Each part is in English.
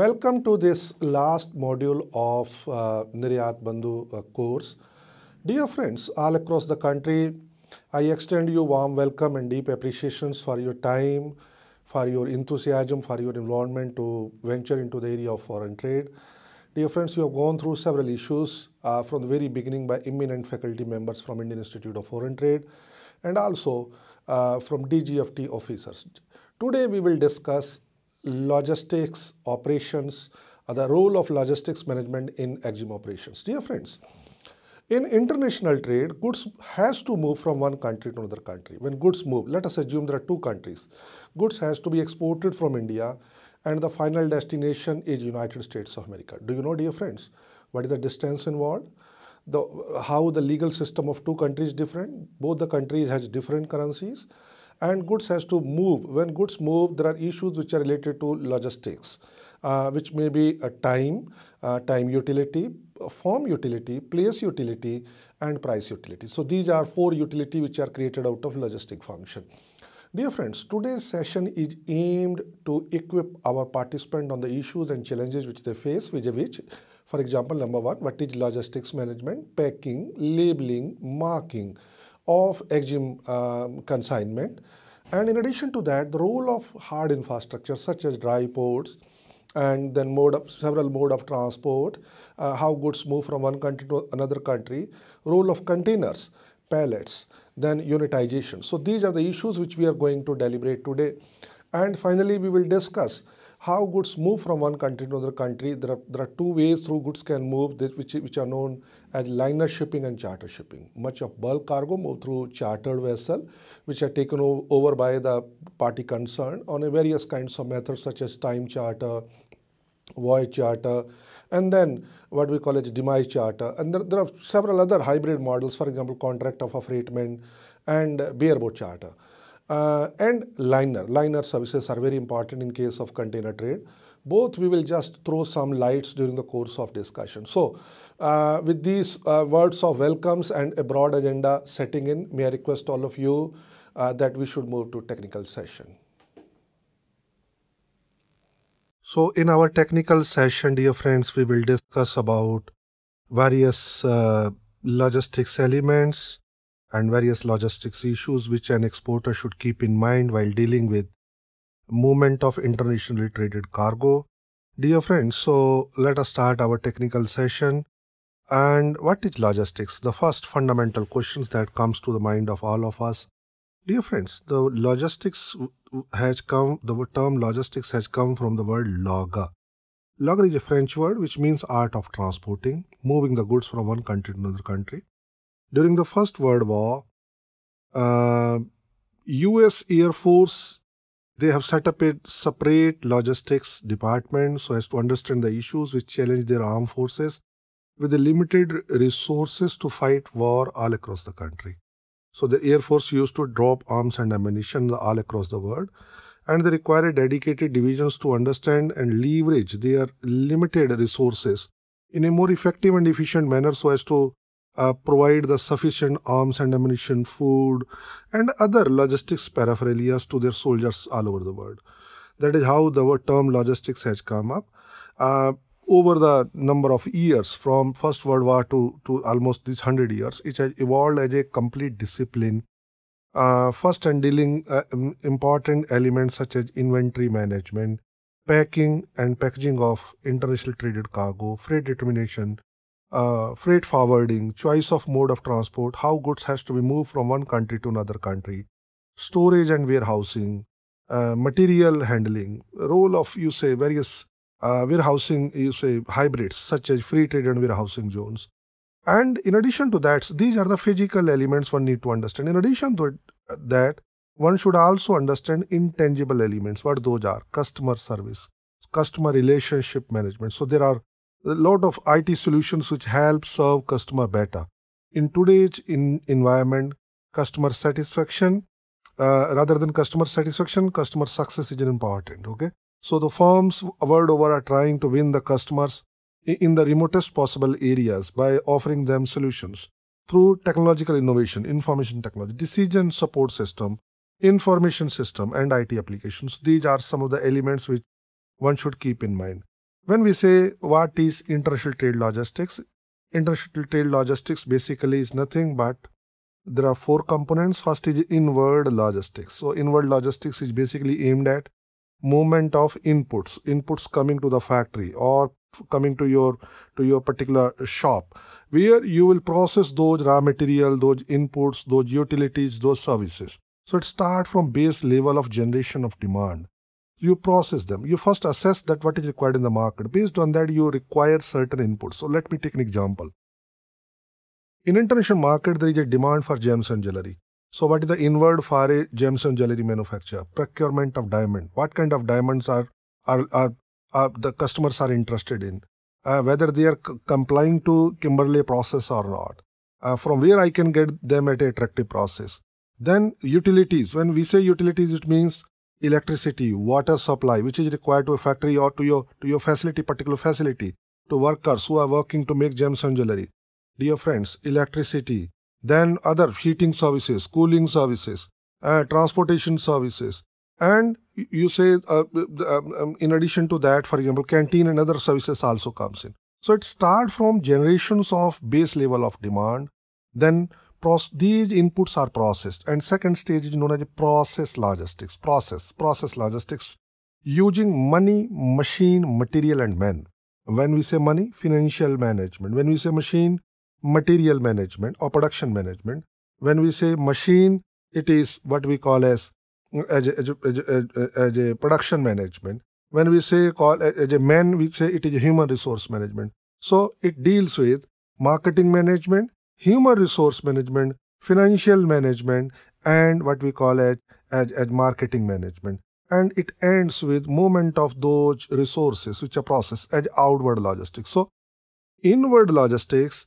Welcome to this last module of uh, Niryat Bandhu uh, course. Dear friends, all across the country, I extend you warm welcome and deep appreciations for your time, for your enthusiasm, for your involvement to venture into the area of foreign trade. Dear friends, you have gone through several issues uh, from the very beginning by eminent faculty members from Indian Institute of Foreign Trade and also uh, from DGFT officers. Today we will discuss logistics operations, the role of logistics management in Exim operations. Dear friends, in international trade, goods has to move from one country to another country. When goods move, let us assume there are two countries. Goods has to be exported from India and the final destination is United States of America. Do you know, dear friends, what is the distance involved? The, how the legal system of two countries different? Both the countries has different currencies and goods has to move. When goods move, there are issues which are related to logistics, uh, which may be a uh, time, uh, time utility, form utility, place utility, and price utility. So these are four utility which are created out of logistic function. Dear friends, today's session is aimed to equip our participant on the issues and challenges which they face, a which for example, number one, what is logistics management, packing, labeling, marking, of EXIM um, consignment. And in addition to that, the role of hard infrastructure such as dry ports and then mode of, several mode of transport, uh, how goods move from one country to another country, role of containers, pallets, then unitization. So these are the issues which we are going to deliberate today. And finally, we will discuss how goods move from one country to another country. There are, there are two ways through goods can move, which, which are known as liner shipping and charter shipping. Much of bulk cargo move through chartered vessel, which are taken over by the party concerned on various kinds of methods such as time charter, voyage charter, and then what we call as demise charter. And there, there are several other hybrid models, for example, contract of affreightment and bareboat charter. Uh, and liner. Liner services are very important in case of container trade. Both we will just throw some lights during the course of discussion. So, uh, with these uh, words of welcomes and a broad agenda setting in, may I request all of you uh, that we should move to technical session. So, in our technical session, dear friends, we will discuss about various uh, logistics elements, and various logistics issues which an exporter should keep in mind while dealing with movement of internationally traded cargo. Dear friends, so let us start our technical session. And what is logistics? The first fundamental questions that comes to the mind of all of us. Dear friends, the logistics has come, the term logistics has come from the word loga. Loga is a French word which means art of transporting, moving the goods from one country to another country during the First World War, uh, U.S. Air Force they have set up a separate logistics department so as to understand the issues which challenge their armed forces with the limited resources to fight war all across the country. So the Air Force used to drop arms and ammunition all across the world and they require dedicated divisions to understand and leverage their limited resources in a more effective and efficient manner so as to uh, provide the sufficient arms and ammunition, food, and other logistics paraphernalia to their soldiers all over the world. That is how the term logistics has come up. Uh, over the number of years, from First World War to, to almost these 100 years, it has evolved as a complete discipline. Uh, first and dealing uh, important elements such as inventory management, packing and packaging of international traded cargo, freight determination, uh, freight forwarding, choice of mode of transport, how goods has to be moved from one country to another country, storage and warehousing, uh, material handling, role of you say various uh, warehousing you say hybrids such as free trade and warehousing zones. And in addition to that, these are the physical elements one need to understand. In addition to that, one should also understand intangible elements. What those are? Customer service, customer relationship management. So there are a lot of IT solutions which help serve customer better. In today's in environment, customer satisfaction, uh, rather than customer satisfaction, customer success is important. Okay, so the firms world over are trying to win the customers in the remotest possible areas by offering them solutions through technological innovation, information technology, decision support system, information system, and IT applications. These are some of the elements which one should keep in mind. When we say what is international trade logistics, international trade logistics basically is nothing but there are four components. First is inward logistics. So inward logistics is basically aimed at movement of inputs, inputs coming to the factory or coming to your to your particular shop where you will process those raw material those inputs those utilities those services so it starts from base level of generation of demand you process them. You first assess that what is required in the market. Based on that, you require certain inputs. So let me take an example. In international market, there is a demand for gems and jewelry. So what is the inward for a gems and jewelry manufacturer? Procurement of diamond. What kind of diamonds are, are, are, are the customers are interested in? Uh, whether they are complying to Kimberley process or not. Uh, from where I can get them at attractive process. Then utilities. When we say utilities, it means electricity, water supply, which is required to a factory or to your to your facility, particular facility, to workers who are working to make gems and jewelry. Dear friends, electricity, then other heating services, cooling services, uh, transportation services, and you say uh, um, um, in addition to that, for example, canteen and other services also comes in. So it starts from generations of base level of demand, then these inputs are processed and second stage is known as process logistics process process logistics using money machine material and men. when we say money financial management when we say machine material management or production management when we say machine it is what we call as as a, as a, as a, as a production management when we say call as a man we say it is human resource management so it deals with marketing management human resource management, financial management, and what we call as, as, as marketing management. And it ends with movement of those resources, which are processed as outward logistics. So inward logistics,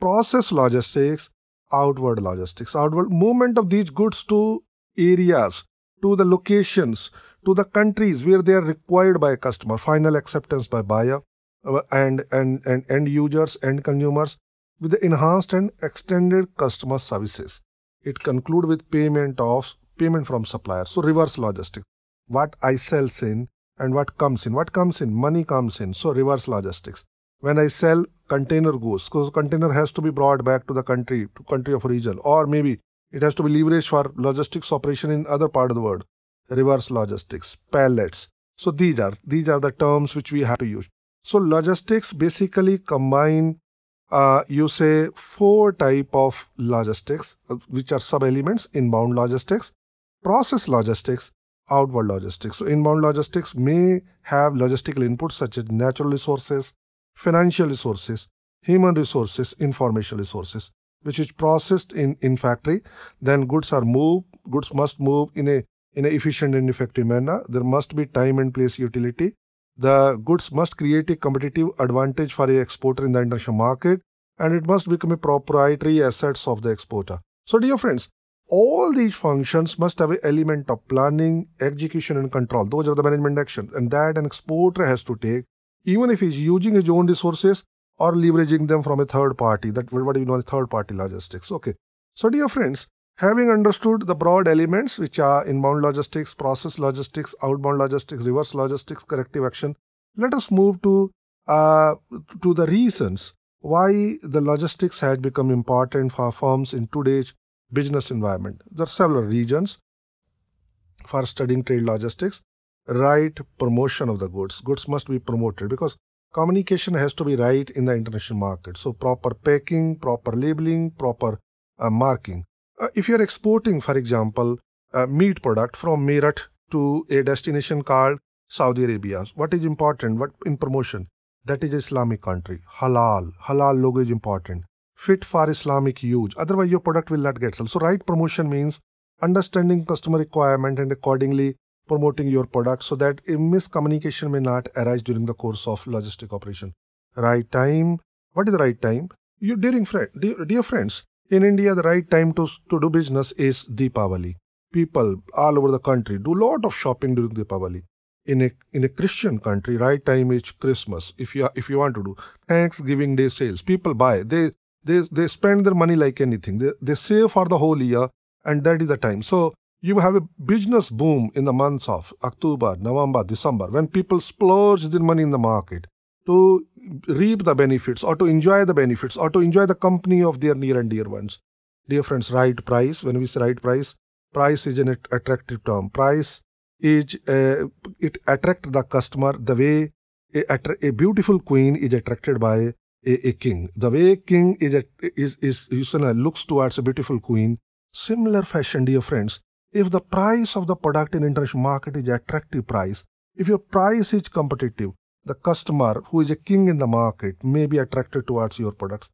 process logistics, outward logistics, outward movement of these goods to areas, to the locations, to the countries where they are required by customer, final acceptance by buyer uh, and and and end users, end consumers, with the enhanced and extended customer services. It conclude with payment of payment from supplier. So reverse logistics. What I sells in and what comes in. What comes in? Money comes in. So reverse logistics. When I sell, container goes. because container has to be brought back to the country, to country of origin, or maybe it has to be leveraged for logistics operation in other part of the world. Reverse logistics, pallets. So these are these are the terms which we have to use. So logistics basically combine uh, you say four type of logistics, uh, which are sub-elements, inbound logistics, process logistics, outward logistics. So inbound logistics may have logistical inputs such as natural resources, financial resources, human resources, information resources, which is processed in, in factory. Then goods are moved, goods must move in a in an efficient and effective manner. There must be time and place utility. The goods must create a competitive advantage for a exporter in the international market and it must become a proprietary assets of the exporter. So dear friends, all these functions must have an element of planning, execution and control. Those are the management actions and that an exporter has to take even if he's using his own resources or leveraging them from a third party. That what we know as third party logistics. Okay. So dear friends, Having understood the broad elements which are inbound logistics, process logistics, outbound logistics, reverse logistics, corrective action, let us move to, uh, to the reasons why the logistics has become important for firms in today's business environment. There are several regions for studying trade logistics. Right promotion of the goods. Goods must be promoted because communication has to be right in the international market. So proper packing, proper labeling, proper uh, marking. Uh, if you're exporting, for example, a meat product from Meerut to a destination called Saudi Arabia, what is important? What in promotion? That is Islamic country. Halal. Halal logo is important. Fit for Islamic use. Otherwise, your product will not get sold. So, right promotion means understanding customer requirement and accordingly promoting your product so that a miscommunication may not arise during the course of logistic operation. Right time. What is the right time? You, dear, friend, dear, dear friends, in India, the right time to, to do business is Deepavali. People all over the country do lot of shopping during Deepavali. In a, in a Christian country, right time is Christmas. If you, if you want to do Thanksgiving Day sales, people buy. They, they, they spend their money like anything. They, they save for the whole year and that is the time. So you have a business boom in the months of October, November, December when people splurge their money in the market to reap the benefits or to enjoy the benefits or to enjoy the company of their near and dear ones. Dear friends, right price, when we say right price, price is an attractive term. Price is, uh, it attracts the customer the way a, a, beautiful queen is attracted by a, a king. The way a king is, a, is, is, is you know, looks towards a beautiful queen, similar fashion, dear friends, if the price of the product in international market is attractive price, if your price is competitive, the customer who is a king in the market may be attracted towards your products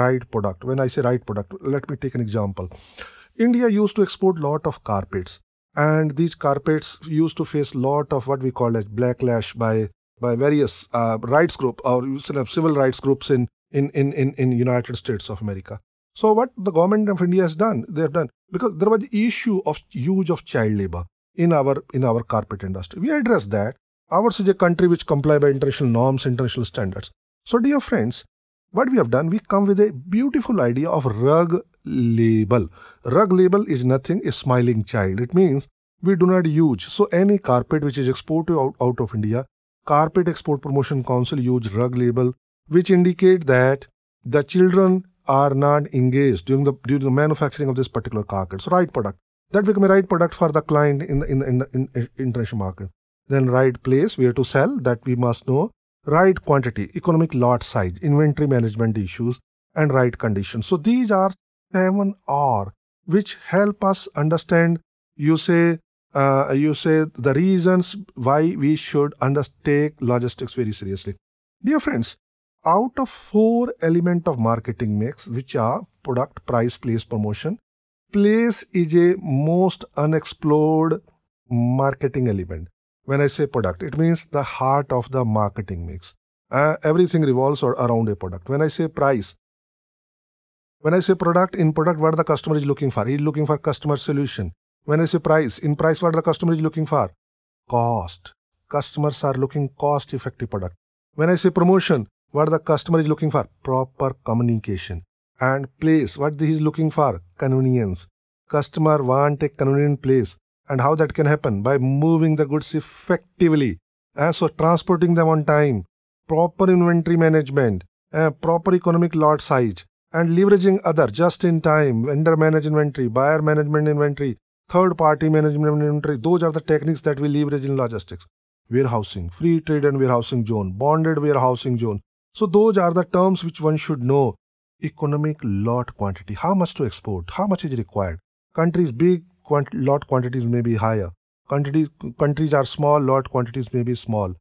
right product when i say right product let me take an example india used to export lot of carpets and these carpets used to face lot of what we call as blacklash by by various uh, rights group or civil rights groups in in in in, in united states of america so what the government of india has done they have done because there was the issue of use of child labor in our in our carpet industry we addressed that Ours is a country which comply by international norms, international standards. So dear friends, what we have done, we come with a beautiful idea of rug label. Rug label is nothing, a smiling child. It means we do not use. So any carpet which is exported out, out of India, Carpet Export Promotion Council use rug label, which indicate that the children are not engaged during the during the manufacturing of this particular carpet. So right product. That become a right product for the client in the, in the, in the international market. Then right place where to sell that we must know. Right quantity, economic lot size, inventory management issues and right conditions. So these are seven R which help us understand you say uh, you say the reasons why we should undertake logistics very seriously. Dear friends, out of four element of marketing mix which are product, price, place, promotion, place is a most unexplored marketing element when I say product, it means the heart of the marketing mix. Uh, everything revolves around a product. When I say price, when I say product, in product, what the customer is looking for? He's looking for customer solution. When I say price, in price, what the customer is looking for? Cost. Customers are looking cost effective product. When I say promotion, what the customer is looking for? Proper communication. And place, what he is looking for? Convenience. Customer want a convenient place and how that can happen by moving the goods effectively uh, so transporting them on time proper inventory management uh, proper economic lot size and leveraging other just in time vendor managed inventory buyer management inventory third party management inventory those are the techniques that we leverage in logistics warehousing free trade and warehousing zone bonded warehousing zone so those are the terms which one should know economic lot quantity how much to export how much is required countries big quant lot quantities may be higher. Countries countries are small, lot quantities may be small.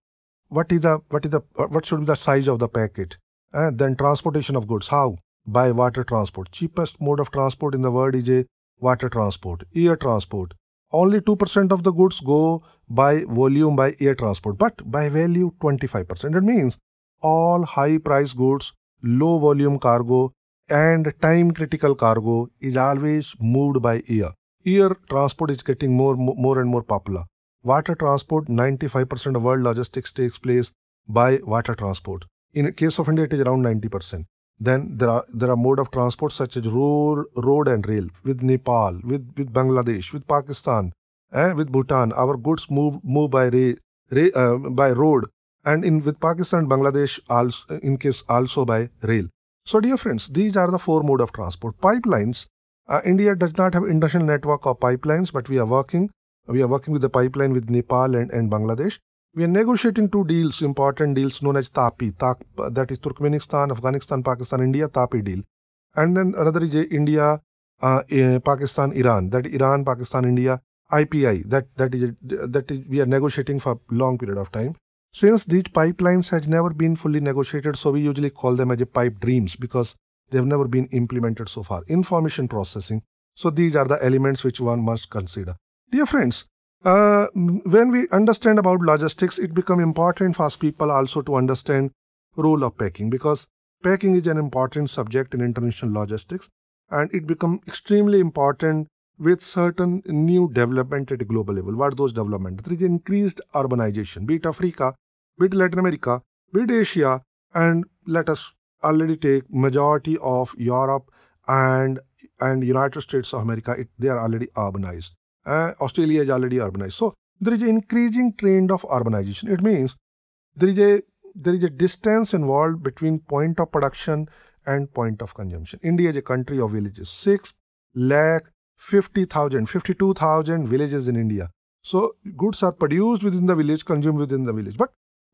What is the what is the what should be the size of the packet? And eh, then transportation of goods. How? By water transport. Cheapest mode of transport in the world is a water transport, air transport. Only 2% of the goods go by volume by air transport, but by value 25%. That means all high price goods, low volume cargo, and time critical cargo is always moved by air air transport is getting more, more and more popular. Water transport, 95% of world logistics takes place by water transport. In case of India, it is around 90%. Then there are there are mode of transport such as road, road and rail with Nepal, with, with Bangladesh, with Pakistan, eh, with Bhutan. Our goods move move by rail, uh, by road, and in with Pakistan, Bangladesh, also in case also by rail. So, dear friends, these are the four mode of transport. Pipelines uh, India does not have international network or pipelines, but we are working. We are working with the pipeline with Nepal and, and Bangladesh. We are negotiating two deals, important deals known as TAPI, TAK, that is Turkmenistan, Afghanistan, Pakistan, India, TAPI deal. And then another is India, uh, Pakistan, Iran, that Iran, Pakistan, India, IPI, that, that, is, that is, we are negotiating for a long period of time. Since these pipelines has never been fully negotiated, so we usually call them as a pipe dreams because They've never been implemented so far. Information processing. So these are the elements which one must consider. Dear friends, uh, when we understand about logistics, it become important for people also to understand role of packing because packing is an important subject in international logistics and it become extremely important with certain new development at a global level. What those development? There is increased urbanization, be it Africa, be it Latin America, be it Asia, and let us already take majority of Europe and and United States of America. It, they are already urbanized. Uh, Australia is already urbanized. So there is an increasing trend of urbanization. It means there is a there is a distance involved between point of production and point of consumption. India is a country of villages. Six lakh fifty thousand, fifty-two thousand villages in India. So goods are produced within the village, consumed within the village. But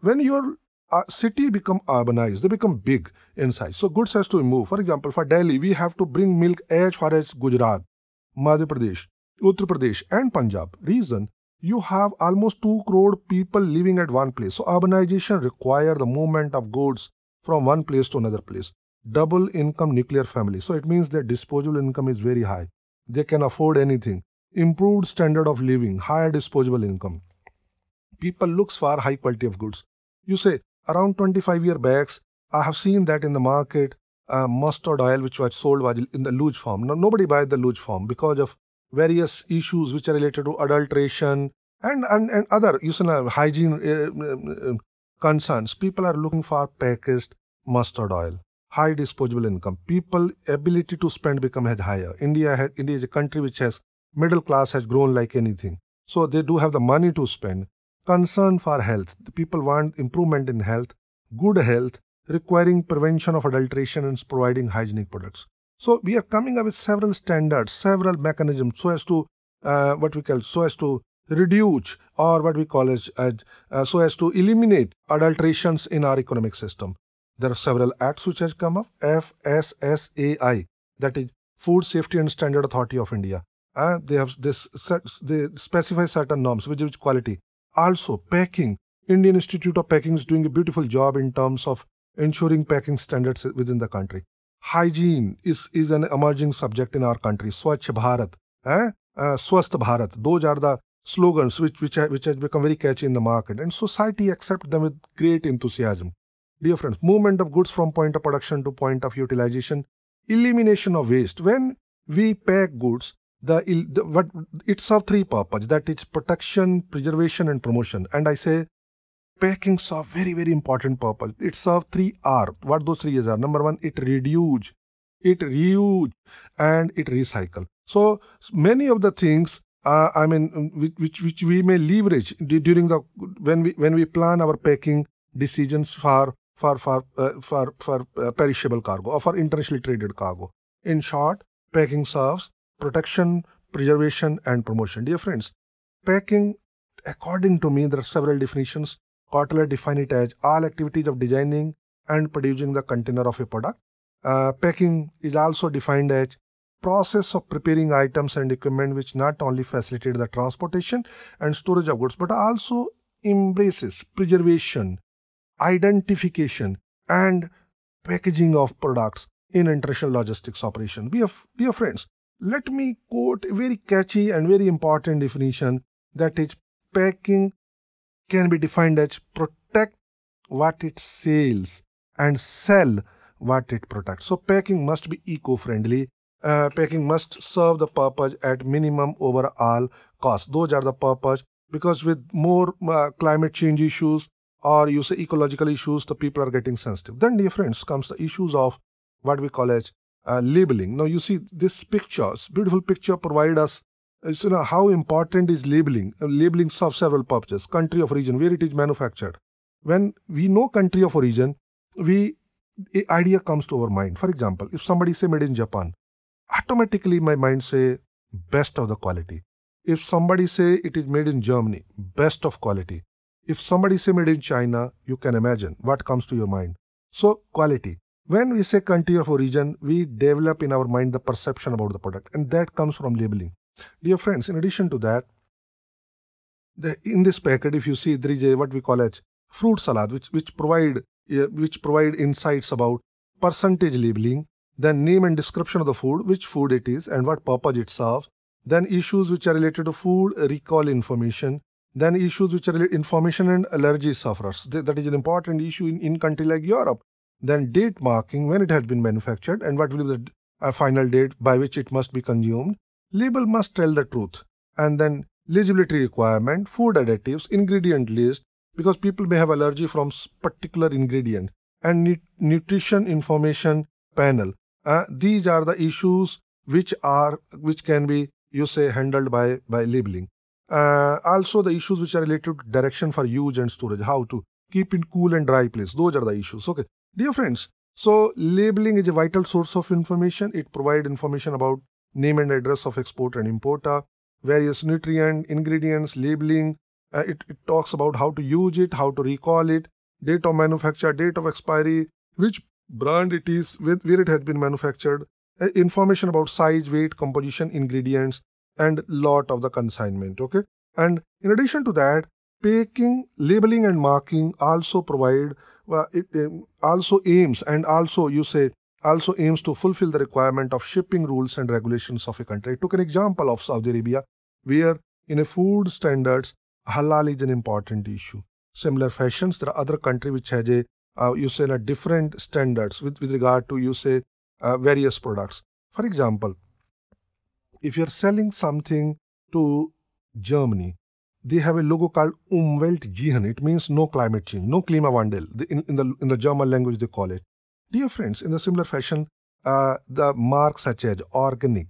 when you are uh, city become urbanized, they become big in size. So goods has to move. For example, for Delhi, we have to bring milk as far as Gujarat, Madhya Pradesh, Uttar Pradesh and Punjab. Reason, you have almost 2 crore people living at one place. So urbanization require the movement of goods from one place to another place. Double income nuclear family. So it means their disposable income is very high. They can afford anything. Improved standard of living, higher disposable income. People looks for high quality of goods. You say, around 25 year backs, I have seen that in the market, uh, mustard oil which was sold was in the loose form. Now, nobody buys the loose form because of various issues which are related to adulteration and, and, and other you know, uh, hygiene uh, uh, uh, concerns. People are looking for packaged mustard oil. High disposable income. People ability to spend become has higher. India, has, India is a country which has middle class has grown like anything. So they do have the money to spend concern for health. The people want improvement in health, good health, requiring prevention of adulteration and providing hygienic products. So we are coming up with several standards, several mechanisms so as to uh, what we call so as to reduce or what we call as, as uh, so as to eliminate adulterations in our economic system. There are several acts which has come up FSSAI that is Food Safety and Standard Authority of India. Uh, they have this they specify certain norms which is quality also, packing. Indian Institute of Packing is doing a beautiful job in terms of ensuring packing standards within the country. Hygiene is, is an emerging subject in our country. Swachh Bharat, eh? Uh, Swasth Bharat. Those are the slogans which, which, which has become very catchy in the market and society accepts them with great enthusiasm. Dear friends, movement of goods from point of production to point of utilization, elimination of waste. When we pack goods, the, the what it serves three purpose that is protection, preservation, and promotion. And I say packing serve very very important purpose. It serves three R. What those three are? Number one, it reduce, it reuse, and it recycle. So many of the things uh, I mean, um, which, which, which we may leverage during the when we when we plan our packing decisions for for for uh, for for uh, perishable cargo or for internationally traded cargo. In short, packing serves protection, preservation, and promotion. Dear friends, packing, according to me, there are several definitions. Kotler defines it as all activities of designing and producing the container of a product. Uh, packing is also defined as process of preparing items and equipment which not only facilitate the transportation and storage of goods but also embraces preservation, identification and packaging of products in international logistics operation. dear friends, let me quote a very catchy and very important definition that is packing can be defined as protect what it sells and sell what it protects. So packing must be eco-friendly. Uh, packing must serve the purpose at minimum overall cost. Those are the purpose because with more uh, climate change issues or you say ecological issues, the people are getting sensitive. Then dear friends comes the issues of what we call as uh, labeling. Now you see this picture, beautiful picture provide us you uh, know, how important is labeling. Uh, labeling serves several purposes. Country of origin, where it is manufactured. When we know country of origin, we idea comes to our mind. For example, if somebody say made in Japan, automatically my mind say best of the quality. If somebody say it is made in Germany, best of quality. If somebody say made in China, you can imagine what comes to your mind. So quality. When we say country of origin, we develop in our mind the perception about the product, and that comes from labeling. Dear friends, in addition to that, the, in this packet, if you see, there is a, what we call as fruit salad, which, which, provide, uh, which provide insights about percentage labeling, then name and description of the food, which food it is and what purpose it serves, then issues which are related to food recall information, then issues which are information and allergy sufferers. That is an important issue in, in country like Europe then date marking when it has been manufactured and what will be the uh, final date by which it must be consumed. Label must tell the truth. And then legibility requirement, food additives, ingredient list, because people may have allergy from particular ingredient and nu nutrition information panel. Uh, these are the issues which are which can be you say handled by by labeling. Uh, also the issues which are related to direction for use and storage, how to keep in cool and dry place. Those are the issues. Okay. Dear friends, so labeling is a vital source of information. It provides information about name and address of exporter and importer, uh, various nutrient, ingredients, labeling. Uh, it, it talks about how to use it, how to recall it, date of manufacture, date of expiry, which brand it is, with, where it has been manufactured, uh, information about size, weight, composition, ingredients, and lot of the consignment. Okay. And in addition to that, Packing, labeling, and marking also provide, well, uh, it um, also aims and also you say also aims to fulfill the requirement of shipping rules and regulations of a country. I took an example of Saudi Arabia, where in a food standards, halal is an important issue. Similar fashions, there are other countries which have a uh, you say a different standards with, with regard to you say uh, various products. For example, if you're selling something to Germany, they have a logo called Umweltgehen. It means no climate change, no Klimawandel. In, in, the, in the German language, they call it. Dear friends, in a similar fashion, uh, the marks such as organic,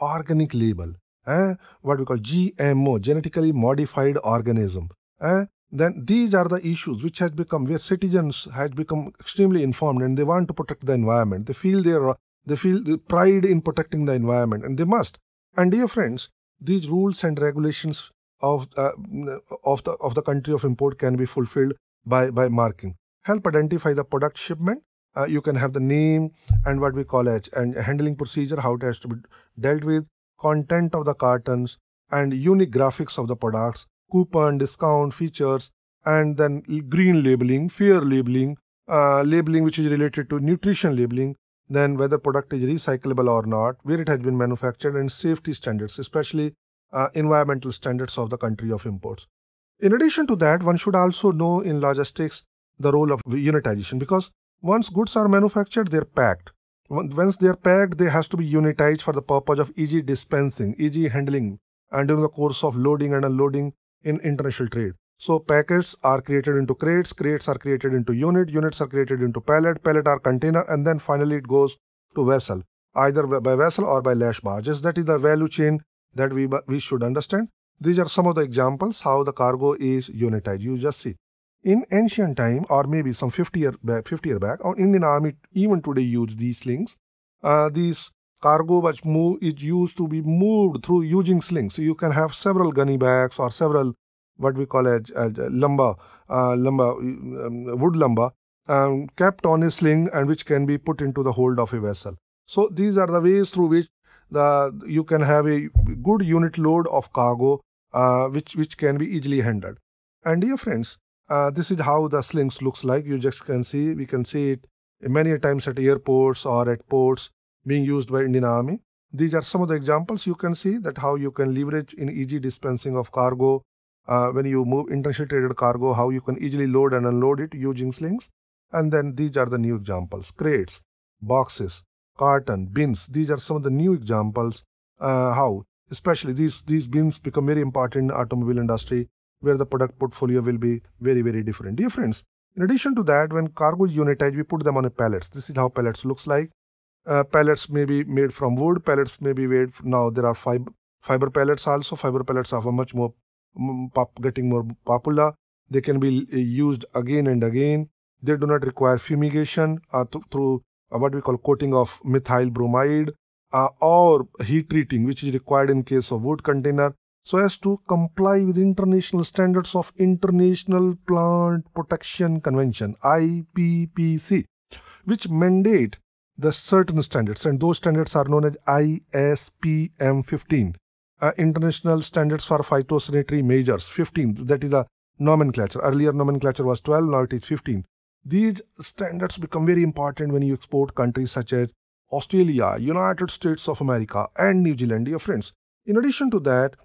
organic label, eh? what we call GMO, genetically modified organism. Eh? Then these are the issues which has become where citizens has become extremely informed and they want to protect the environment. They feel their they feel the pride in protecting the environment and they must. And dear friends, these rules and regulations of, uh, of, the, of the country of import can be fulfilled by, by marking. Help identify the product shipment. Uh, you can have the name and what we call as and handling procedure, how it has to be dealt with, content of the cartons, and unique graphics of the products, coupon, discount, features, and then green labeling, fair labeling, uh, labeling which is related to nutrition labeling, then whether product is recyclable or not, where it has been manufactured, and safety standards, especially uh, environmental standards of the country of imports. In addition to that, one should also know in logistics the role of unitization because once goods are manufactured, they're packed. Once they're packed, they has to be unitized for the purpose of easy dispensing, easy handling, and during the course of loading and unloading in international trade. So packets are created into crates, crates are created into unit, units are created into pallet, pallet are container, and then finally it goes to vessel, either by vessel or by lash barges. That is the value chain that we, we should understand. These are some of the examples how the cargo is unitized. You just see. In ancient time or maybe some 50 year back, 50 year back or Indian army even today use these slings. Uh, these cargo which move is used to be moved through using slings. So you can have several gunny bags or several what we call as, uh, lumber, uh, lumber, um, wood lumber um, kept on a sling and which can be put into the hold of a vessel. So these are the ways through which the uh, you can have a good unit load of cargo uh, which which can be easily handled and dear friends uh, this is how the slings looks like you just can see we can see it many times at airports or at ports being used by indian army these are some of the examples you can see that how you can leverage in easy dispensing of cargo uh, when you move international traded cargo how you can easily load and unload it using slings and then these are the new examples crates boxes carton, bins. These are some of the new examples uh, how especially these, these bins become very important in automobile industry where the product portfolio will be very, very different. Dear friends, in addition to that, when cargo is unitized, we put them on a pallets. This is how pallets looks like. Uh, pallets may be made from wood. Pallets may be made now. There are fiber, fiber pallets also. Fiber pallets are much more mm, pop, getting more popular. They can be uh, used again and again. They do not require fumigation uh, th through uh, what we call coating of methyl bromide uh, or heat treating which is required in case of wood container so as to comply with international standards of international plant protection convention IPPC which mandate the certain standards and those standards are known as ISPM 15 uh, international standards for phytosanitary measures 15 that is a nomenclature earlier nomenclature was 12 now it is 15 these standards become very important when you export countries such as Australia, United States of America, and New Zealand, dear friends. In addition to that,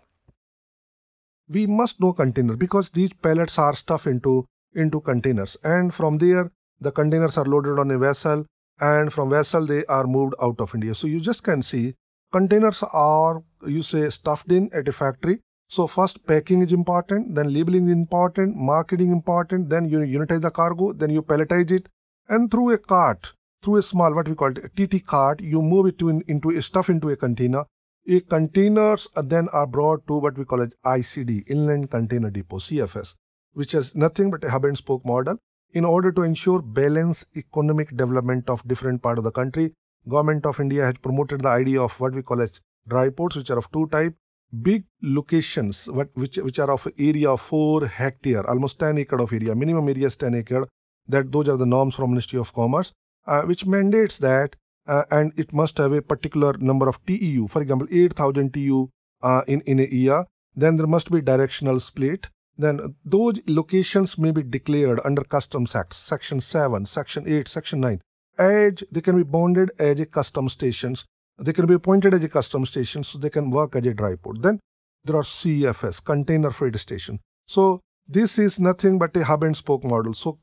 we must know container because these pellets are stuffed into, into containers and from there the containers are loaded on a vessel and from vessel they are moved out of India. So you just can see containers are you say stuffed in at a factory so first packing is important, then labeling is important, marketing important, then you unitize the cargo, then you palletize it, and through a cart, through a small what we call it, TT cart, you move it to in, into a stuff into a container. A containers then are brought to what we call it ICD, Inland Container Depot, CFS, which is nothing but a hub and spoke model. In order to ensure balanced economic development of different part of the country, government of India has promoted the idea of what we call as dry ports, which are of two type big locations what, which, which are of area 4 hectare, almost 10 acre of area, minimum area is 10 acre, that those are the norms from Ministry of Commerce, uh, which mandates that uh, and it must have a particular number of TEU, for example, 8000 TEU uh, in, in a year, then there must be directional split. Then those locations may be declared under Customs Act, Section 7, Section 8, Section 9, as they can be bonded as a custom stations they can be appointed as a custom station, so they can work as a dry port. Then there are CFS, container freight station. So this is nothing but a hub and spoke model. So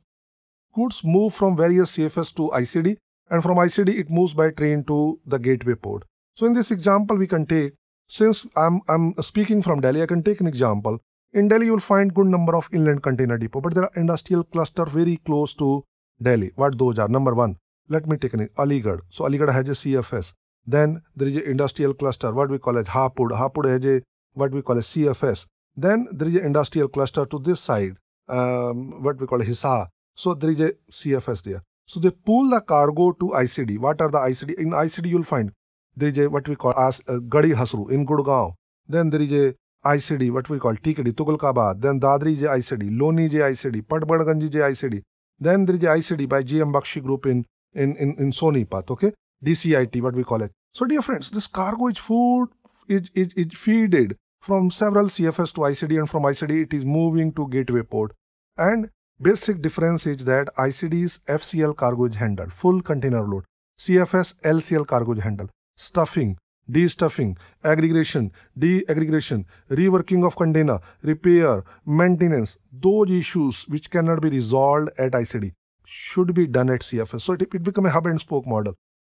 goods move from various CFS to ICD, and from ICD it moves by train to the gateway port. So in this example, we can take, since I'm, I'm speaking from Delhi, I can take an example. In Delhi, you'll find good number of inland container depot, but there are industrial cluster very close to Delhi. What those are? Number one, let me take an Aligarh. So Aligarh has a CFS. Then there is an industrial cluster, what we call as Hapud. Hapud has a what we call as CFS. Then there is an industrial cluster to this side, um, what we call Hisa. So there is a CFS there. So they pull the cargo to ICD. What are the ICD? In ICD you'll find there is a what we call as uh, Gadi Hasru in Gurgaon. Then there is a ICD, what we call TKD, Tughlakabad. Then Dadri is a ICD, Loni is a ICD, Patbadganj is a ICD. Then there is a ICD by GM Bakshi Group in in in, in Sonipat. Okay. DCIT, what we call it. So dear friends, this cargo is food, is, is, is feeded from several CFS to ICD and from ICD it is moving to gateway port. And basic difference is that ICD's FCL cargo is handled, full container load. CFS LCL cargo is handled. Stuffing, de-stuffing, aggregation, de-aggregation, reworking of container, repair, maintenance, those issues which cannot be resolved at ICD should be done at CFS. So it, it becomes a hub and spoke model.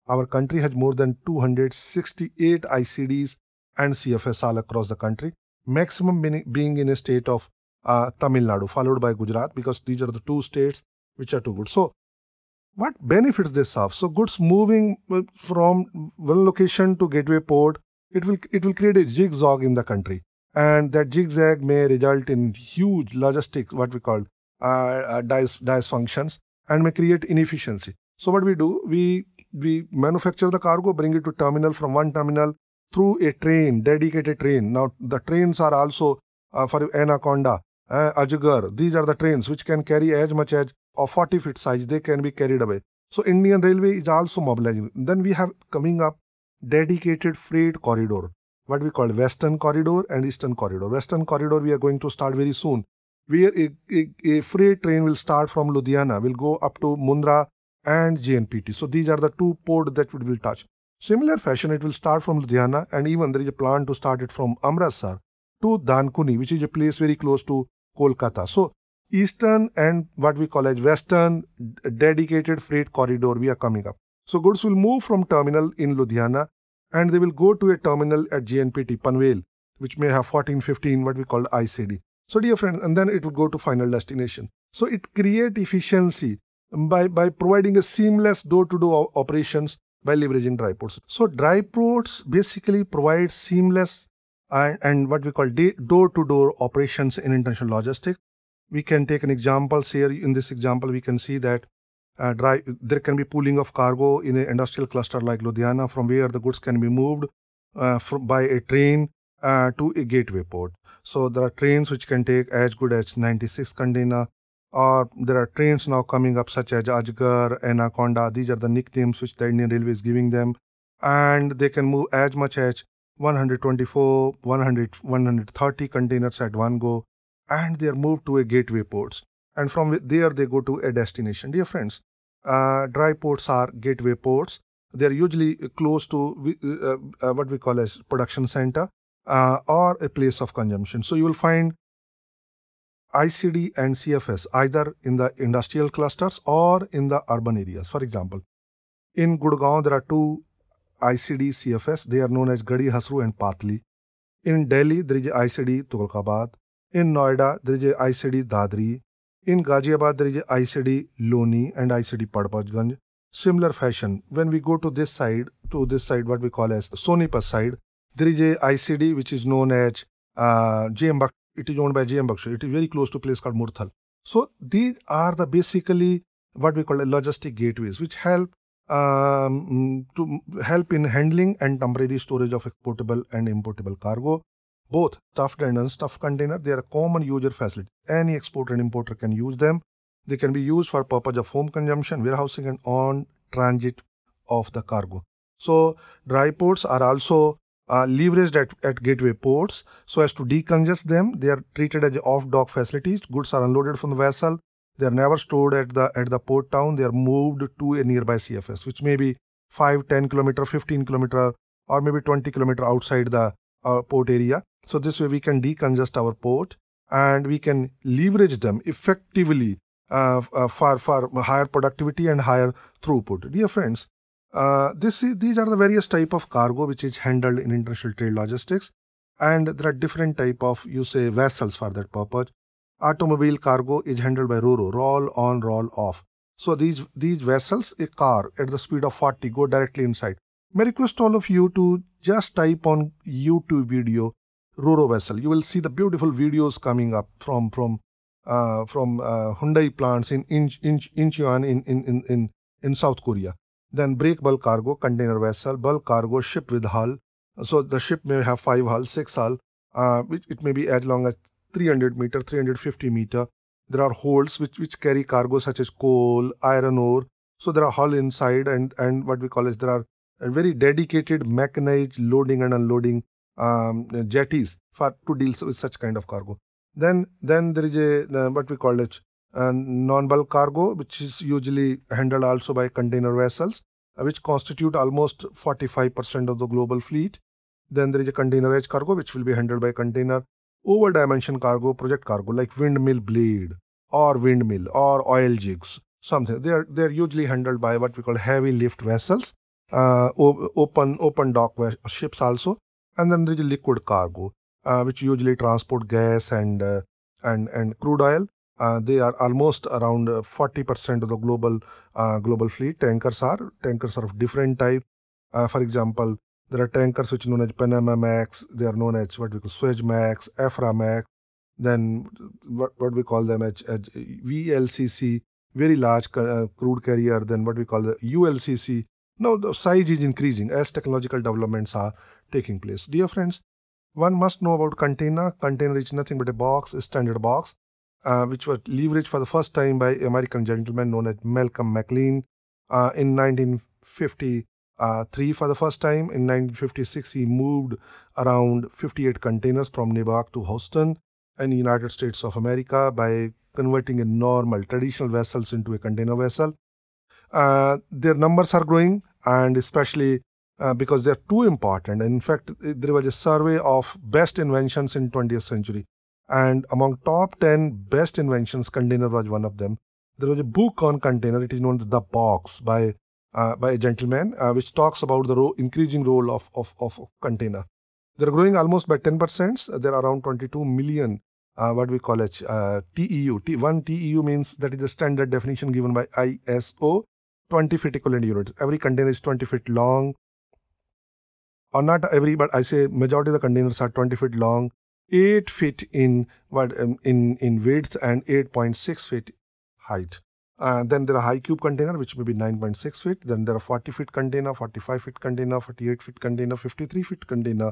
Our country has more than 268 ICDs and CFS all across the country, maximum being in a state of uh, Tamil Nadu, followed by Gujarat, because these are the two states which are too good. So, what benefits they serve? So, goods moving uh, from one location to gateway port, it will it will create a zigzag in the country, and that zigzag may result in huge logistics, what we call uh, uh, dys, dysfunctions, and may create inefficiency. So, what we do, we we manufacture the cargo, bring it to terminal from one terminal through a train, dedicated train. Now, the trains are also uh, for Anaconda, uh, Ajgar. These are the trains which can carry as much as of 40 feet size. They can be carried away. So, Indian Railway is also mobilizing. Then we have coming up dedicated freight corridor, what we call Western Corridor and Eastern Corridor. Western Corridor we are going to start very soon, where a, a, a freight train will start from Ludhiana, will go up to Mundra, and JNPT. So these are the two ports that we will touch. Similar fashion, it will start from Ludhiana and even there is a plan to start it from Amritsar to Dankuni, which is a place very close to Kolkata. So eastern and what we call as western dedicated freight corridor we are coming up. So goods will move from terminal in Ludhiana and they will go to a terminal at JNPT, Panvel, which may have 14, 15, what we call ICD. So dear friends, and then it will go to final destination. So it create efficiency um, by, by providing a seamless door-to-door operations by leveraging DryPorts. So DryPorts basically provide seamless and, and what we call door-to-door operations in international logistics. We can take an example here. In this example, we can see that uh, dry, there can be pooling of cargo in an industrial cluster like Ludhiana from where the goods can be moved uh, from, by a train uh, to a gateway port. So there are trains which can take as good as 96 container or there are trains now coming up such as Ajgar, Anaconda. These are the nicknames which the Indian Railway is giving them. And they can move as much as 124, 100, 130 containers at one go. And they are moved to a gateway ports. And from there, they go to a destination. Dear friends, uh, dry ports are gateway ports. They are usually close to uh, uh, what we call as production center uh, or a place of consumption. So you will find ICD and CFS either in the industrial clusters or in the urban areas. For example, in Gurgaon there are two ICD CFS. They are known as Gadi Hasru and Patli. In Delhi there is ICD Tolkabad. In Noida there is ICD Dadri. In Ghaziabad there is ICD Loni and ICD Padpajganj. Similar fashion, when we go to this side, to this side what we call as Sonipat side, there is a ICD which is known as uh, JM it is owned by GM Bakshu. It is very close to a place called Murthal. So these are the basically what we call logistic gateways, which help um, to help in handling and temporary storage of exportable and importable cargo. Both stuffed and unstuffed container, they are a common user facility. Any exporter and importer can use them. They can be used for purpose of home consumption, warehousing and on transit of the cargo. So dry ports are also uh, leveraged at, at gateway ports so as to decongest them. They are treated as off-dock facilities. Goods are unloaded from the vessel. They are never stored at the at the port town. They are moved to a nearby CFS, which may be 5, 10 kilometer, 15 kilometer, or maybe 20 kilometer outside the uh, port area. So this way we can decongest our port and we can leverage them effectively uh, uh, for, for higher productivity and higher throughput. Dear friends, uh, this is, these are the various type of cargo which is handled in international trade logistics and there are different type of you say vessels for that purpose. Automobile cargo is handled by RoRo, roll on, roll off. So these, these vessels, a car at the speed of 40 go directly inside. May request all of you to just type on YouTube video RoRo vessel. You will see the beautiful videos coming up from, from, uh, from uh, Hyundai plants in Incheon in, in, in, in South Korea. Then break bulk cargo, container vessel, bulk cargo, ship with hull. So the ship may have 5 hull, 6 hull, uh, which it may be as long as 300 meter, 350 meter. There are holds which, which carry cargo such as coal, iron ore. So there are hull inside and, and what we call is there are very dedicated mechanized loading and unloading um, jetties for to deal with such kind of cargo. Then then there is a uh, what we call it uh, non-bulk cargo, which is usually handled also by container vessels, uh, which constitute almost 45% of the global fleet. Then there is a containerized cargo, which will be handled by container over-dimension cargo, project cargo, like windmill blade or windmill or oil jigs, something. They are, they are usually handled by what we call heavy lift vessels, uh, open, open dock ships also. And then there is liquid cargo, uh, which usually transport gas and, uh, and, and crude oil uh, they are almost around 40% uh, of the global uh, global fleet. Tankers are tankers are of different type. Uh, for example, there are tankers which are known as Panama Max. They are known as what we call Suez Max, Afra Max. Then what, what we call them as, as VLCC, very large uh, crude carrier. Then what we call the ULCC. Now the size is increasing as technological developments are taking place. Dear friends, one must know about container. Container is nothing but a box, a standard box uh, which was leveraged for the first time by American gentleman known as Malcolm McLean uh, in 1953 uh, for the first time. In 1956, he moved around 58 containers from York to Houston in the United States of America by converting a normal traditional vessels into a container vessel. Uh, their numbers are growing and especially uh, because they're too important. In fact, there was a survey of best inventions in 20th century and among top 10 best inventions, container was one of them. There was a book on container. It is known as The Box by uh, by a gentleman, uh, which talks about the ro increasing role of, of, of container. They're growing almost by 10%. There are around 22 million, uh, what we call it, uh, TEU. T one TEU means that is the standard definition given by ISO, 20 feet equivalent units. Every container is 20 feet long, or not every, but I say majority of the containers are 20 feet long, 8 feet in what um, in in width and 8.6 feet height uh, then there are high cube container which may be 9.6 feet then there are 40 feet container 45 feet container 48 feet container 53 feet container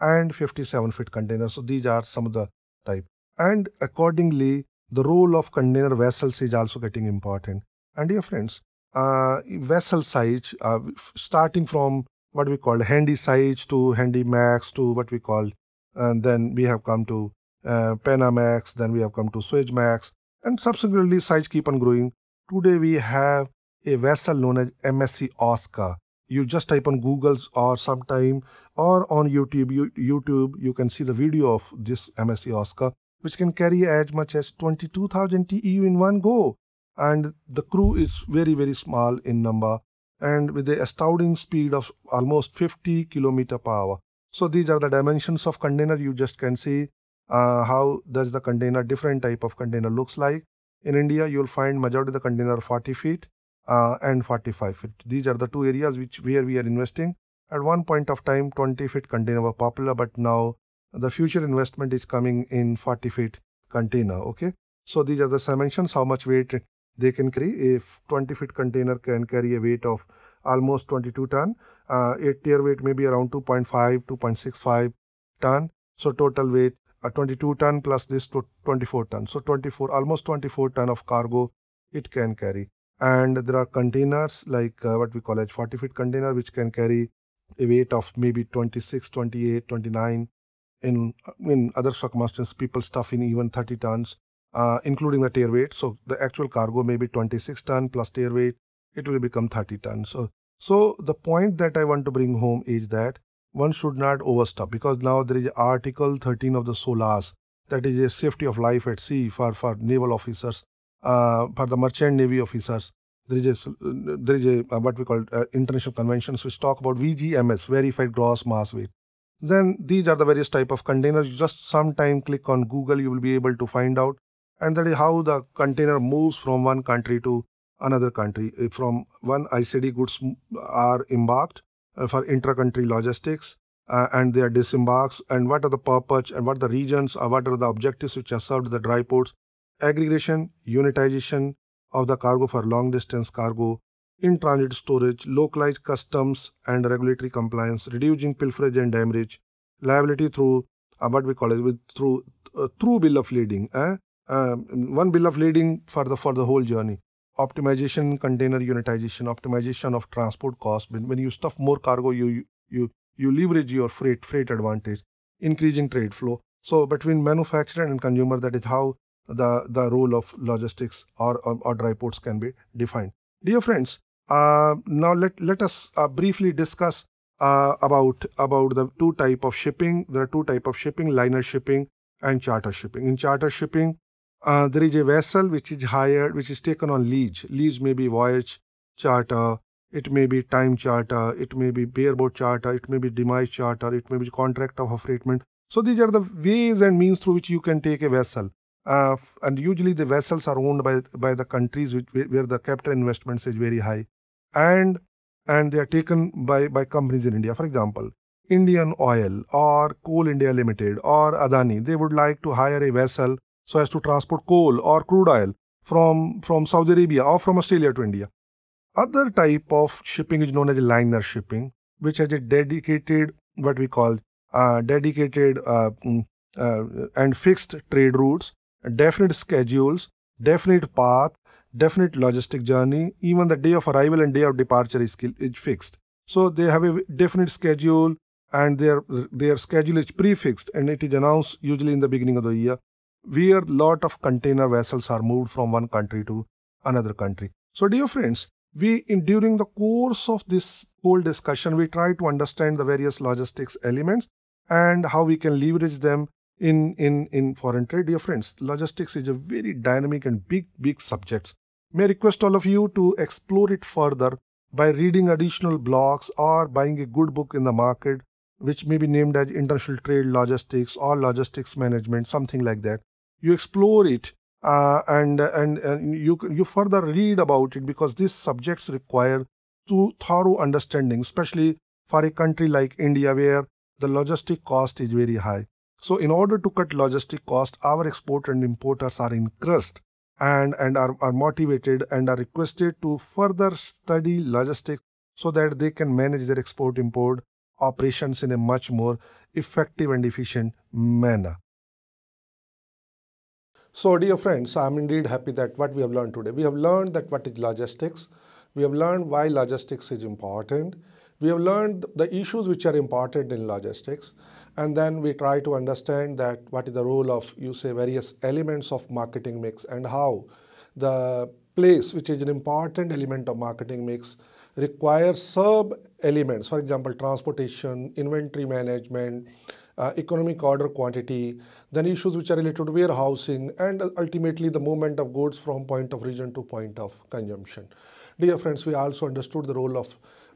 and 57 feet container so these are some of the type and accordingly the role of container vessels is also getting important and dear friends uh, vessel size uh, starting from what we call handy size to handy max to what we call and then we have come to uh, Panamax, then we have come to Swagmax, and subsequently size keep on growing. Today we have a vessel known as MSC Oscar. You just type on Google or sometime or on YouTube. You, YouTube, you can see the video of this MSC Oscar, which can carry as much as 22,000 TEU in one go. And the crew is very, very small in number and with a astounding speed of almost 50 km per hour. So these are the dimensions of container. You just can see uh, how does the container, different type of container looks like. In India, you'll find majority of the container 40 feet uh, and 45 feet. These are the two areas which where we are investing. At one point of time, 20 feet container were popular, but now the future investment is coming in 40 feet container. Okay. So these are the dimensions, how much weight they can carry. If 20 feet container can carry a weight of almost 22 ton. Uh, 8 tier weight may be around 2.5, 2.65 ton. So total weight a uh, 22 ton plus this to 24 ton. So 24, almost 24 ton of cargo it can carry. And there are containers like uh, what we call as 40 feet container, which can carry a weight of maybe 26, 28, 29. In, in other circumstances, people stuff in even 30 tons, uh, including the tier weight. So the actual cargo may be 26 ton plus tier weight it will become 30 tons. So, so the point that I want to bring home is that one should not overstep because now there is Article 13 of the SOLAS that is a safety of life at sea for, for naval officers, uh, for the merchant navy officers. There is a, there is a uh, what we call uh, international conventions which talk about VGMS, verified gross mass weight. Then these are the various type of containers. Just sometime click on Google, you will be able to find out, and that is how the container moves from one country to another country. Uh, from one ICD, goods are embarked uh, for intra-country logistics uh, and they are disembarked and what are the purpose and what are the regions or what are the objectives which are served the dry ports aggregation unitization of the cargo for long distance cargo in transit storage localized customs and regulatory compliance reducing pilferage and damage liability through uh, what we call it with through uh, through bill of lading eh? um, one bill of lading for the for the whole journey optimization, container unitization, optimization of transport cost. When, when you stuff more cargo, you, you, you leverage your freight, freight advantage, increasing trade flow. So between manufacturer and consumer, that is how the, the role of logistics or, or, or dry ports can be defined. Dear friends, uh, now let, let us uh, briefly discuss uh, about, about the two type of shipping. There are two type of shipping, liner shipping and charter shipping. In charter shipping, uh, there is a vessel which is hired, which is taken on lease. Lease may be voyage charter, it may be time charter, it may be bareboat charter, it may be demise charter, it may be contract of affreightment. So these are the ways and means through which you can take a vessel. Uh, and usually the vessels are owned by, by the countries which, where the capital investments is very high. And, and they are taken by, by companies in India. For example, Indian Oil or Coal India Limited or Adani, they would like to hire a vessel so as to transport coal or crude oil from, from Saudi Arabia or from Australia to India. Other type of shipping is known as liner shipping, which has a dedicated, what we call uh, dedicated uh, mm, uh, and fixed trade routes, definite schedules, definite path, definite logistic journey. Even the day of arrival and day of departure is, is fixed. So they have a definite schedule and their their schedule is prefixed and it is announced usually in the beginning of the year where lot of container vessels are moved from one country to another country. So dear friends, we in during the course of this whole discussion, we try to understand the various logistics elements and how we can leverage them in, in, in foreign trade. Dear friends, logistics is a very dynamic and big, big subject. May I request all of you to explore it further by reading additional blogs or buying a good book in the market, which may be named as International Trade Logistics or Logistics Management, something like that you explore it uh, and, and, and you, you further read about it because these subjects require to thorough understanding, especially for a country like India where the logistic cost is very high. So in order to cut logistic cost, our exporters and importers are encouraged and, and are, are motivated and are requested to further study logistics so that they can manage their export import operations in a much more effective and efficient manner. So dear friends, I am indeed happy that what we have learned today. We have learned that what is logistics. We have learned why logistics is important. We have learned the issues which are important in logistics. And then we try to understand that what is the role of, you say, various elements of marketing mix and how the place, which is an important element of marketing mix, requires sub-elements, for example, transportation, inventory management, uh, economic order quantity, then issues which are related to warehousing, and ultimately the movement of goods from point of region to point of consumption. Dear friends, we also understood the role of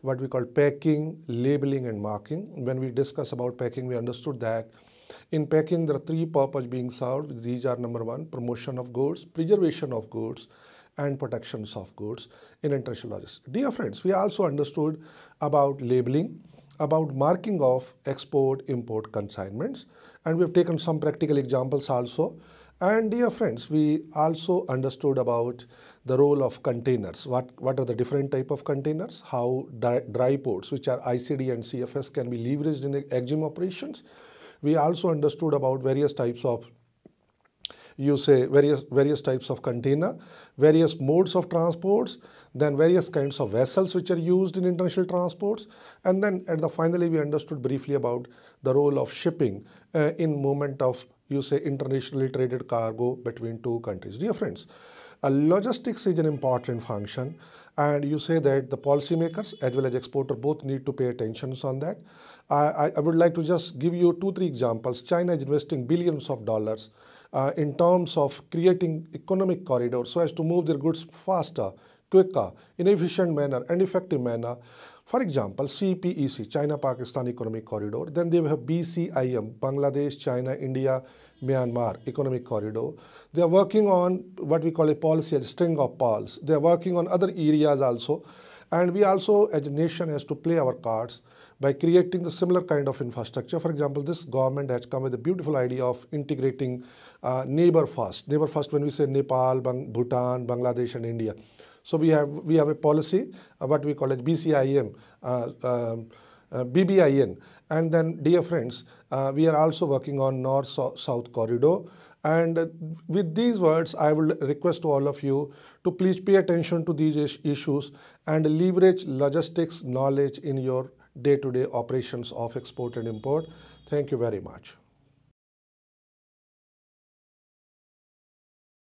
what we call packing, labeling, and marking. When we discuss about packing, we understood that in packing, there are three purposes being served. These are number one, promotion of goods, preservation of goods, and protections of goods in international logistics. Dear friends, we also understood about labeling about marking of export-import consignments and we have taken some practical examples also. And dear friends, we also understood about the role of containers. What, what are the different type of containers? How dry, dry ports, which are ICD and CFS, can be leveraged in EXIM operations. We also understood about various types of you say various various types of container, various modes of transports, then various kinds of vessels which are used in international transports, and then at the finally we understood briefly about the role of shipping uh, in movement of you say internationally traded cargo between two countries. Dear friends, a logistics is an important function and you say that the policymakers as well as exporter both need to pay attention on that. I, I, would like to just give you two, three examples. China is investing billions of dollars uh, in terms of creating economic corridors so as to move their goods faster quicker, in efficient manner and effective manner. For example, CPEC, China-Pakistan Economic Corridor. Then they have BCIM, Bangladesh, China, India, Myanmar Economic Corridor. They are working on what we call a policy a string of pearls. They are working on other areas also. And we also, as a nation, has to play our cards by creating the similar kind of infrastructure. For example, this government has come with a beautiful idea of integrating uh, neighbor first. Neighbor first when we say Nepal, Bang Bhutan, Bangladesh and India. So we have we have a policy, uh, what we call it BCIM, uh, um, uh, BBIN, and then dear friends, uh, we are also working on North South corridor. And with these words, I will request to all of you to please pay attention to these issues and leverage logistics knowledge in your day-to-day -day operations of export and import. Thank you very much.